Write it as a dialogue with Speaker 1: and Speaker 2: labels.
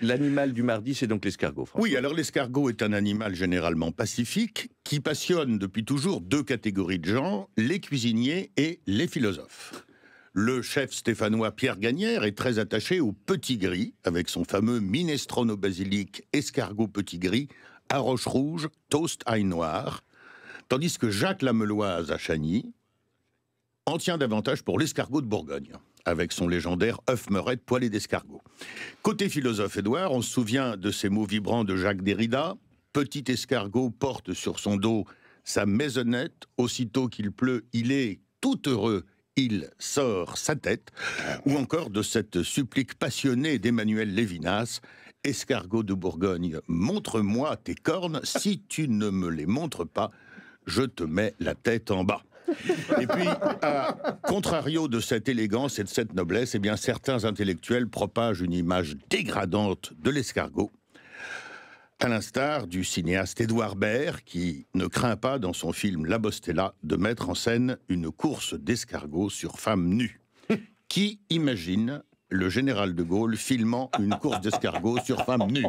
Speaker 1: L'animal du mardi, c'est donc l'escargot. Oui, alors l'escargot est un animal généralement pacifique qui passionne depuis toujours deux catégories de gens, les cuisiniers et les philosophes. Le chef stéphanois Pierre Gagnère est très attaché au petit gris, avec son fameux minestrone au basilic, escargot petit gris, à roche rouge, toast ail noir, tandis que Jacques Lameloise à Chagny en tient davantage pour l'escargot de Bourgogne, avec son légendaire œuf meurette poêlé d'escargot. Côté philosophe Édouard, on se souvient de ces mots vibrants de Jacques Derrida. Petit escargot porte sur son dos sa maisonnette, aussitôt qu'il pleut, il est tout heureux, il sort sa tête, ou encore de cette supplique passionnée d'Emmanuel Lévinas, Escargot de Bourgogne, montre-moi tes cornes, si tu ne me les montres pas, je te mets la tête en bas. Et puis, à contrario de cette élégance et de cette noblesse, eh bien, certains intellectuels propagent une image dégradante de l'escargot, à l'instar du cinéaste Édouard Baird, qui ne craint pas, dans son film La Bostella, de mettre en scène une course d'escargot sur femme nue. qui imagine le général de Gaulle filmant une course d'escargot sur femme nue